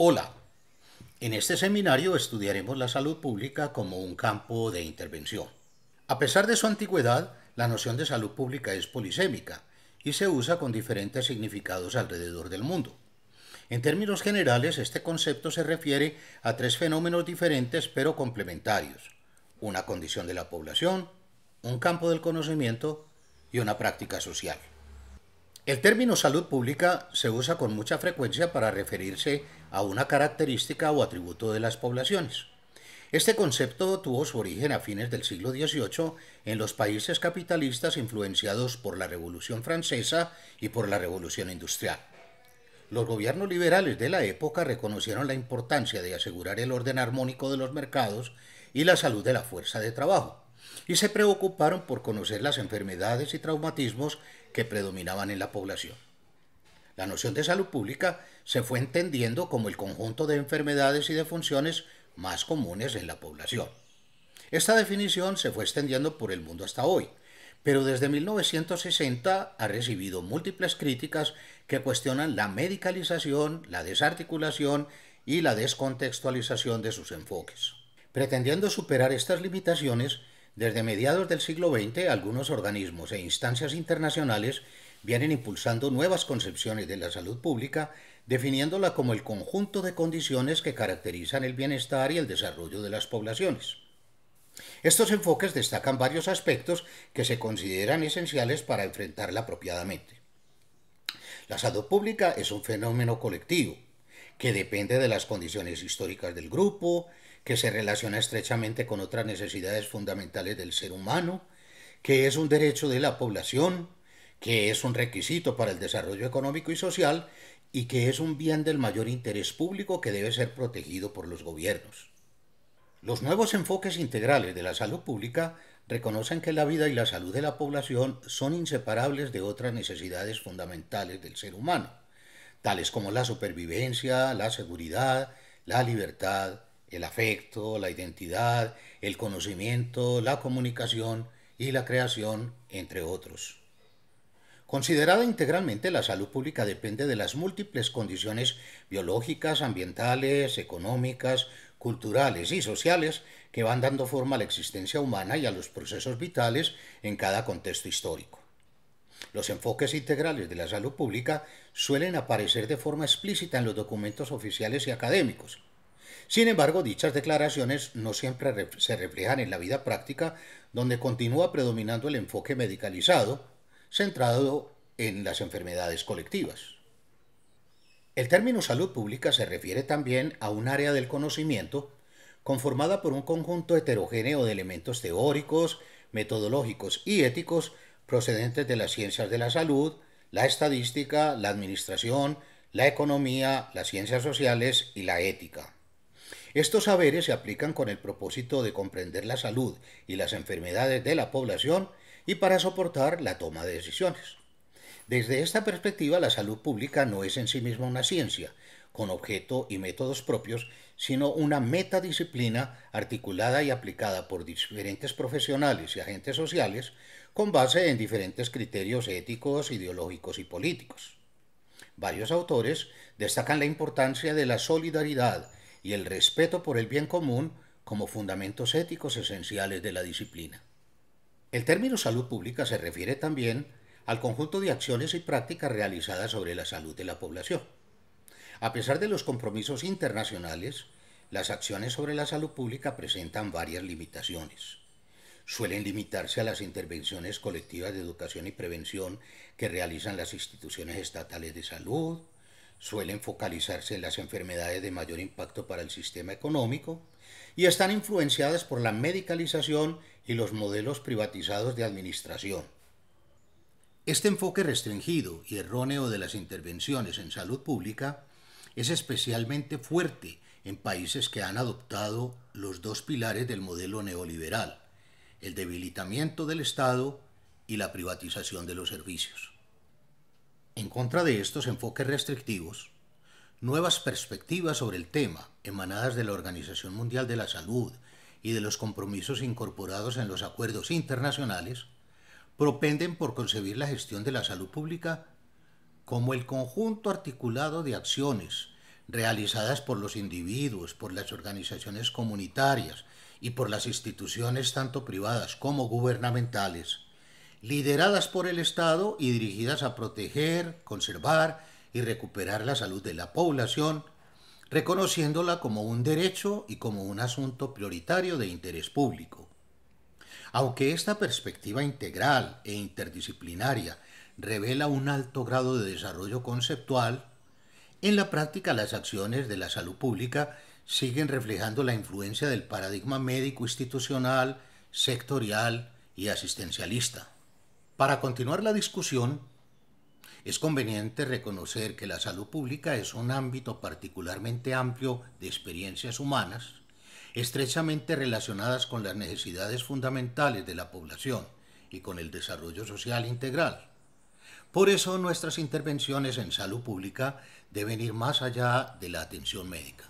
Hola. En este seminario estudiaremos la salud pública como un campo de intervención. A pesar de su antigüedad, la noción de salud pública es polisémica y se usa con diferentes significados alrededor del mundo. En términos generales, este concepto se refiere a tres fenómenos diferentes pero complementarios. Una condición de la población, un campo del conocimiento y una práctica social. El término salud pública se usa con mucha frecuencia para referirse a una característica o atributo de las poblaciones. Este concepto tuvo su origen a fines del siglo XVIII en los países capitalistas influenciados por la Revolución Francesa y por la Revolución Industrial. Los gobiernos liberales de la época reconocieron la importancia de asegurar el orden armónico de los mercados y la salud de la fuerza de trabajo, y se preocuparon por conocer las enfermedades y traumatismos que predominaban en la población. La noción de salud pública se fue entendiendo como el conjunto de enfermedades y de funciones más comunes en la población. Esta definición se fue extendiendo por el mundo hasta hoy, pero desde 1960 ha recibido múltiples críticas que cuestionan la medicalización, la desarticulación y la descontextualización de sus enfoques. Pretendiendo superar estas limitaciones, desde mediados del siglo XX, algunos organismos e instancias internacionales vienen impulsando nuevas concepciones de la salud pública, definiéndola como el conjunto de condiciones que caracterizan el bienestar y el desarrollo de las poblaciones. Estos enfoques destacan varios aspectos que se consideran esenciales para enfrentarla apropiadamente. La salud pública es un fenómeno colectivo, que depende de las condiciones históricas del grupo, que se relaciona estrechamente con otras necesidades fundamentales del ser humano, que es un derecho de la población, que es un requisito para el desarrollo económico y social y que es un bien del mayor interés público que debe ser protegido por los gobiernos. Los nuevos enfoques integrales de la salud pública reconocen que la vida y la salud de la población son inseparables de otras necesidades fundamentales del ser humano, tales como la supervivencia, la seguridad, la libertad, el afecto, la identidad, el conocimiento, la comunicación y la creación, entre otros. Considerada integralmente, la salud pública depende de las múltiples condiciones biológicas, ambientales, económicas, culturales y sociales que van dando forma a la existencia humana y a los procesos vitales en cada contexto histórico. Los enfoques integrales de la salud pública suelen aparecer de forma explícita en los documentos oficiales y académicos, sin embargo, dichas declaraciones no siempre se reflejan en la vida práctica, donde continúa predominando el enfoque medicalizado, centrado en las enfermedades colectivas. El término salud pública se refiere también a un área del conocimiento conformada por un conjunto heterogéneo de elementos teóricos, metodológicos y éticos procedentes de las ciencias de la salud, la estadística, la administración, la economía, las ciencias sociales y la ética. Estos saberes se aplican con el propósito de comprender la salud y las enfermedades de la población y para soportar la toma de decisiones. Desde esta perspectiva, la salud pública no es en sí misma una ciencia, con objeto y métodos propios, sino una metadisciplina articulada y aplicada por diferentes profesionales y agentes sociales con base en diferentes criterios éticos, ideológicos y políticos. Varios autores destacan la importancia de la solidaridad y el respeto por el bien común como fundamentos éticos esenciales de la disciplina. El término salud pública se refiere también al conjunto de acciones y prácticas realizadas sobre la salud de la población. A pesar de los compromisos internacionales, las acciones sobre la salud pública presentan varias limitaciones. Suelen limitarse a las intervenciones colectivas de educación y prevención que realizan las instituciones estatales de salud, suelen focalizarse en las enfermedades de mayor impacto para el sistema económico y están influenciadas por la medicalización y los modelos privatizados de administración. Este enfoque restringido y erróneo de las intervenciones en salud pública es especialmente fuerte en países que han adoptado los dos pilares del modelo neoliberal, el debilitamiento del Estado y la privatización de los servicios. En contra de estos enfoques restrictivos, nuevas perspectivas sobre el tema, emanadas de la Organización Mundial de la Salud y de los compromisos incorporados en los acuerdos internacionales, propenden por concebir la gestión de la salud pública como el conjunto articulado de acciones realizadas por los individuos, por las organizaciones comunitarias y por las instituciones tanto privadas como gubernamentales, lideradas por el Estado y dirigidas a proteger, conservar y recuperar la salud de la población, reconociéndola como un derecho y como un asunto prioritario de interés público. Aunque esta perspectiva integral e interdisciplinaria revela un alto grado de desarrollo conceptual, en la práctica las acciones de la salud pública siguen reflejando la influencia del paradigma médico institucional, sectorial y asistencialista. Para continuar la discusión, es conveniente reconocer que la salud pública es un ámbito particularmente amplio de experiencias humanas, estrechamente relacionadas con las necesidades fundamentales de la población y con el desarrollo social integral. Por eso nuestras intervenciones en salud pública deben ir más allá de la atención médica.